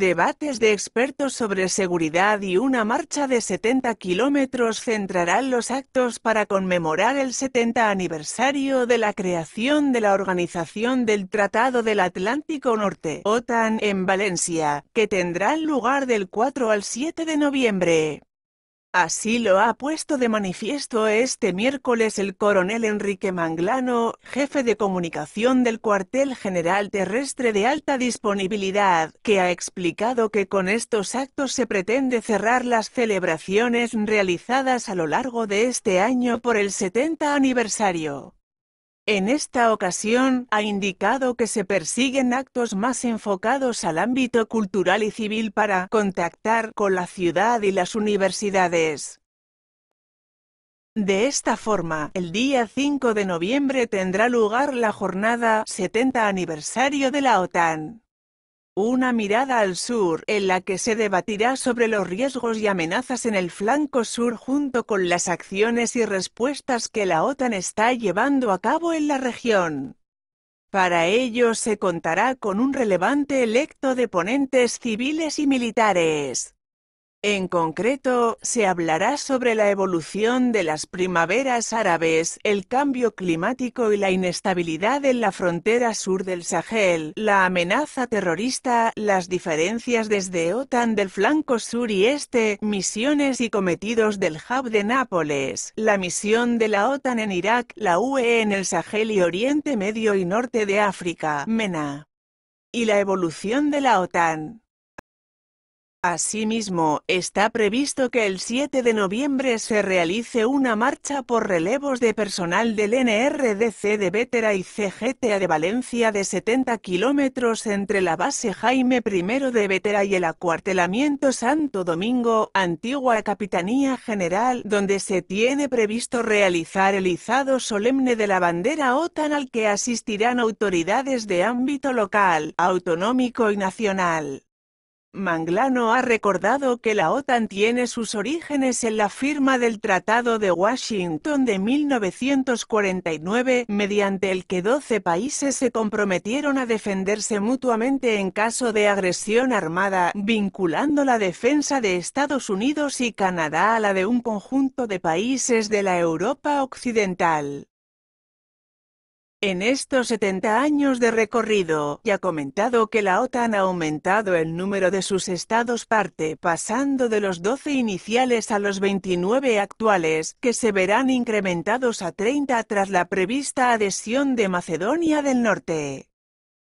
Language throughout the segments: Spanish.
Debates de expertos sobre seguridad y una marcha de 70 kilómetros centrarán los actos para conmemorar el 70 aniversario de la creación de la Organización del Tratado del Atlántico Norte, OTAN, en Valencia, que tendrán lugar del 4 al 7 de noviembre. Así lo ha puesto de manifiesto este miércoles el coronel Enrique Manglano, jefe de comunicación del Cuartel General Terrestre de Alta Disponibilidad, que ha explicado que con estos actos se pretende cerrar las celebraciones realizadas a lo largo de este año por el 70 aniversario. En esta ocasión, ha indicado que se persiguen actos más enfocados al ámbito cultural y civil para contactar con la ciudad y las universidades. De esta forma, el día 5 de noviembre tendrá lugar la jornada 70 aniversario de la OTAN. Una mirada al sur en la que se debatirá sobre los riesgos y amenazas en el flanco sur junto con las acciones y respuestas que la OTAN está llevando a cabo en la región. Para ello se contará con un relevante electo de ponentes civiles y militares. En concreto, se hablará sobre la evolución de las primaveras árabes, el cambio climático y la inestabilidad en la frontera sur del Sahel, la amenaza terrorista, las diferencias desde OTAN del flanco sur y este, misiones y cometidos del Hub de Nápoles, la misión de la OTAN en Irak, la UE en el Sahel y Oriente Medio y Norte de África, MENA, y la evolución de la OTAN. Asimismo, está previsto que el 7 de noviembre se realice una marcha por relevos de personal del NRDC de Vétera y CGTA de Valencia de 70 kilómetros entre la base Jaime I de Vétera y el acuartelamiento Santo Domingo, antigua Capitanía General, donde se tiene previsto realizar el izado solemne de la bandera OTAN al que asistirán autoridades de ámbito local, autonómico y nacional. Manglano ha recordado que la OTAN tiene sus orígenes en la firma del Tratado de Washington de 1949, mediante el que 12 países se comprometieron a defenderse mutuamente en caso de agresión armada, vinculando la defensa de Estados Unidos y Canadá a la de un conjunto de países de la Europa Occidental. En estos 70 años de recorrido, ya comentado que la OTAN ha aumentado el número de sus estados parte, pasando de los 12 iniciales a los 29 actuales, que se verán incrementados a 30 tras la prevista adhesión de Macedonia del Norte.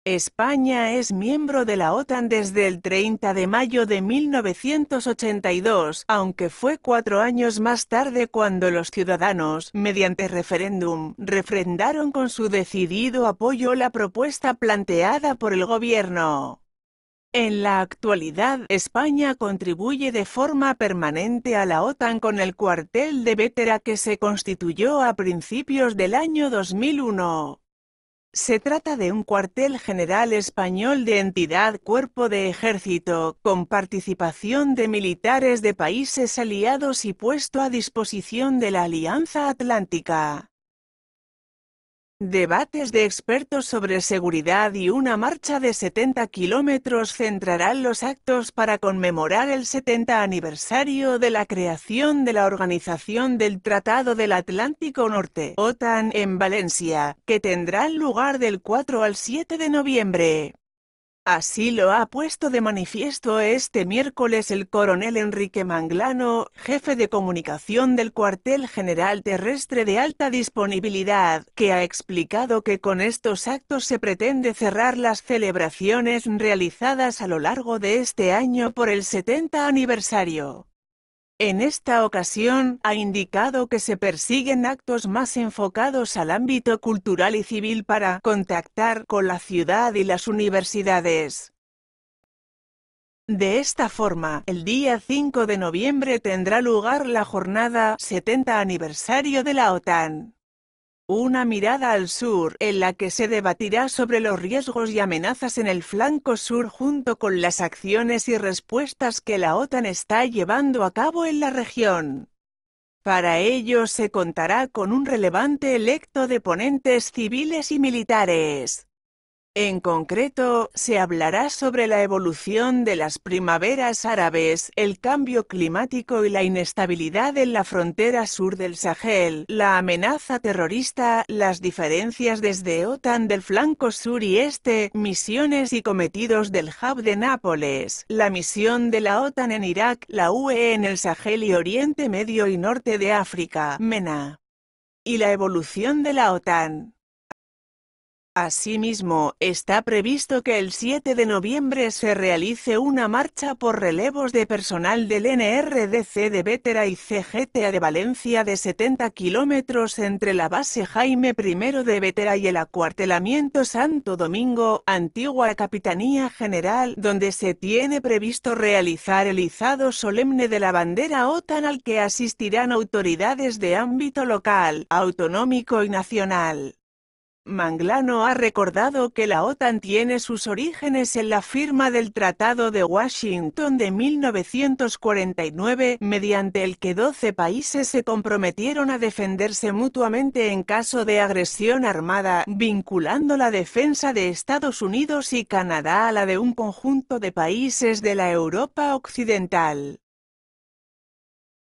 España es miembro de la Otan desde el 30 de mayo de 1982, aunque fue cuatro años más tarde cuando los ciudadanos, mediante referéndum, refrendaron con su decidido apoyo la propuesta planteada por el gobierno. En la actualidad, España contribuye de forma permanente a la OTAN con el cuartel de Bétera que se constituyó a principios del año 2001. Se trata de un cuartel general español de entidad cuerpo de ejército, con participación de militares de países aliados y puesto a disposición de la Alianza Atlántica. Debates de expertos sobre seguridad y una marcha de 70 kilómetros centrarán los actos para conmemorar el 70 aniversario de la creación de la Organización del Tratado del Atlántico Norte, OTAN, en Valencia, que tendrá lugar del 4 al 7 de noviembre. Así lo ha puesto de manifiesto este miércoles el coronel Enrique Manglano, jefe de comunicación del Cuartel General Terrestre de Alta Disponibilidad, que ha explicado que con estos actos se pretende cerrar las celebraciones realizadas a lo largo de este año por el 70 aniversario. En esta ocasión, ha indicado que se persiguen actos más enfocados al ámbito cultural y civil para contactar con la ciudad y las universidades. De esta forma, el día 5 de noviembre tendrá lugar la jornada 70 aniversario de la OTAN. Una mirada al sur en la que se debatirá sobre los riesgos y amenazas en el flanco sur junto con las acciones y respuestas que la OTAN está llevando a cabo en la región. Para ello se contará con un relevante electo de ponentes civiles y militares. En concreto, se hablará sobre la evolución de las primaveras árabes, el cambio climático y la inestabilidad en la frontera sur del Sahel, la amenaza terrorista, las diferencias desde OTAN del flanco sur y este, misiones y cometidos del Hub de Nápoles, la misión de la OTAN en Irak, la UE en el Sahel y Oriente Medio y Norte de África, MENA, y la evolución de la OTAN. Asimismo, está previsto que el 7 de noviembre se realice una marcha por relevos de personal del NRDC de Vétera y CGTA de Valencia de 70 kilómetros entre la base Jaime I de Vétera y el acuartelamiento Santo Domingo, antigua Capitanía General, donde se tiene previsto realizar el izado solemne de la bandera OTAN al que asistirán autoridades de ámbito local, autonómico y nacional. Manglano ha recordado que la OTAN tiene sus orígenes en la firma del Tratado de Washington de 1949, mediante el que 12 países se comprometieron a defenderse mutuamente en caso de agresión armada, vinculando la defensa de Estados Unidos y Canadá a la de un conjunto de países de la Europa Occidental.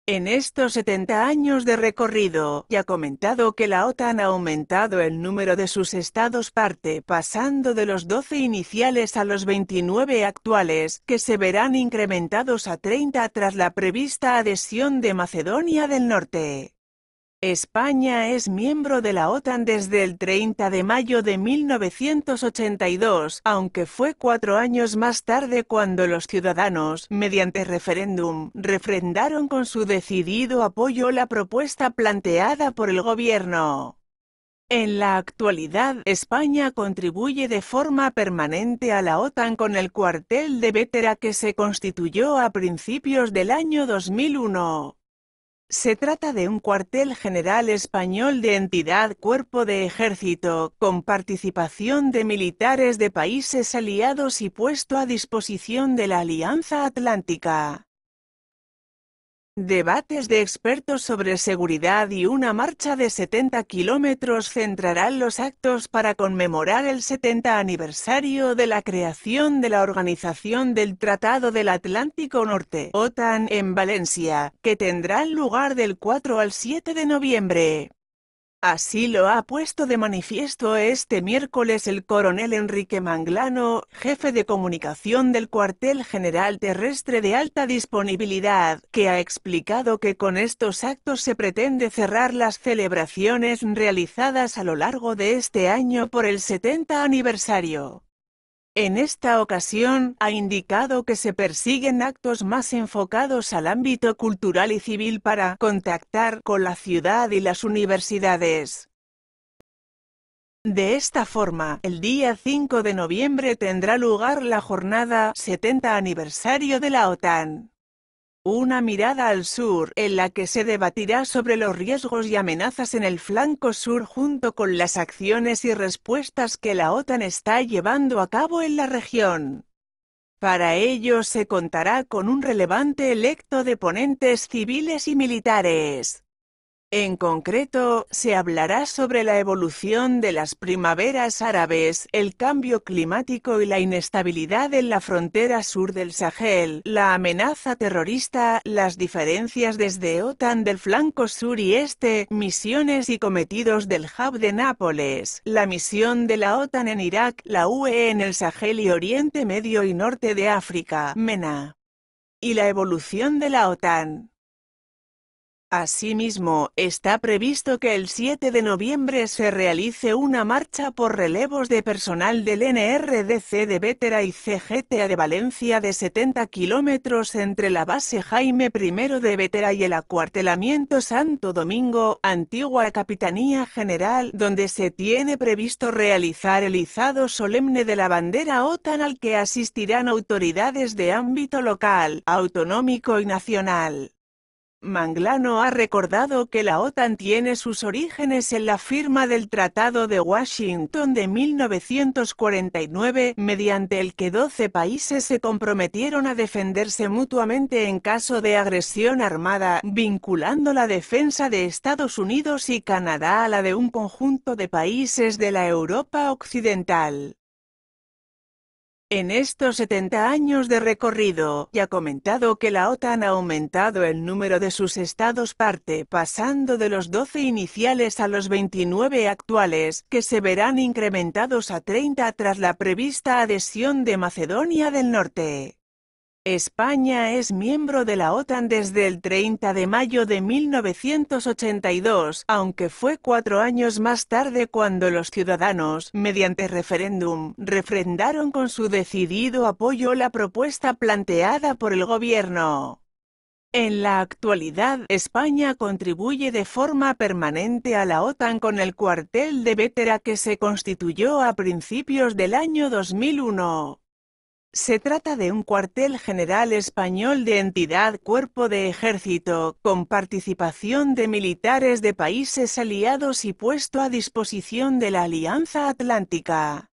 En estos 70 años de recorrido, ya comentado que la OTAN ha aumentado el número de sus estados parte, pasando de los 12 iniciales a los 29 actuales, que se verán incrementados a 30 tras la prevista adhesión de Macedonia del Norte. España es miembro de la OTAN desde el 30 de mayo de 1982, aunque fue cuatro años más tarde cuando los ciudadanos, mediante referéndum, refrendaron con su decidido apoyo la propuesta planteada por el gobierno. En la actualidad, España contribuye de forma permanente a la OTAN con el cuartel de Vétera que se constituyó a principios del año 2001. Se trata de un cuartel general español de entidad cuerpo de ejército, con participación de militares de países aliados y puesto a disposición de la Alianza Atlántica. Debates de expertos sobre seguridad y una marcha de 70 kilómetros centrarán los actos para conmemorar el 70 aniversario de la creación de la Organización del Tratado del Atlántico Norte, OTAN, en Valencia, que tendrán lugar del 4 al 7 de noviembre. Así lo ha puesto de manifiesto este miércoles el coronel Enrique Manglano, jefe de comunicación del Cuartel General Terrestre de Alta Disponibilidad, que ha explicado que con estos actos se pretende cerrar las celebraciones realizadas a lo largo de este año por el 70 aniversario. En esta ocasión, ha indicado que se persiguen actos más enfocados al ámbito cultural y civil para contactar con la ciudad y las universidades. De esta forma, el día 5 de noviembre tendrá lugar la jornada 70 aniversario de la OTAN. Una mirada al sur en la que se debatirá sobre los riesgos y amenazas en el flanco sur junto con las acciones y respuestas que la OTAN está llevando a cabo en la región. Para ello se contará con un relevante electo de ponentes civiles y militares. En concreto, se hablará sobre la evolución de las primaveras árabes, el cambio climático y la inestabilidad en la frontera sur del Sahel, la amenaza terrorista, las diferencias desde OTAN del flanco sur y este, misiones y cometidos del Hub de Nápoles, la misión de la OTAN en Irak, la UE en el Sahel y Oriente Medio y Norte de África, MENA, y la evolución de la OTAN. Asimismo, está previsto que el 7 de noviembre se realice una marcha por relevos de personal del NRDC de Vétera y CGTA de Valencia de 70 kilómetros entre la base Jaime I de Vétera y el acuartelamiento Santo Domingo, antigua Capitanía General, donde se tiene previsto realizar el izado solemne de la bandera OTAN al que asistirán autoridades de ámbito local, autonómico y nacional. Manglano ha recordado que la OTAN tiene sus orígenes en la firma del Tratado de Washington de 1949, mediante el que 12 países se comprometieron a defenderse mutuamente en caso de agresión armada, vinculando la defensa de Estados Unidos y Canadá a la de un conjunto de países de la Europa Occidental. En estos 70 años de recorrido, ya ha comentado que la OTAN ha aumentado el número de sus estados parte, pasando de los 12 iniciales a los 29 actuales, que se verán incrementados a 30 tras la prevista adhesión de Macedonia del Norte. España es miembro de la OTAN desde el 30 de mayo de 1982, aunque fue cuatro años más tarde cuando los ciudadanos, mediante referéndum, refrendaron con su decidido apoyo la propuesta planteada por el gobierno. En la actualidad, España contribuye de forma permanente a la OTAN con el cuartel de Vetera que se constituyó a principios del año 2001. Se trata de un cuartel general español de entidad cuerpo de ejército, con participación de militares de países aliados y puesto a disposición de la Alianza Atlántica.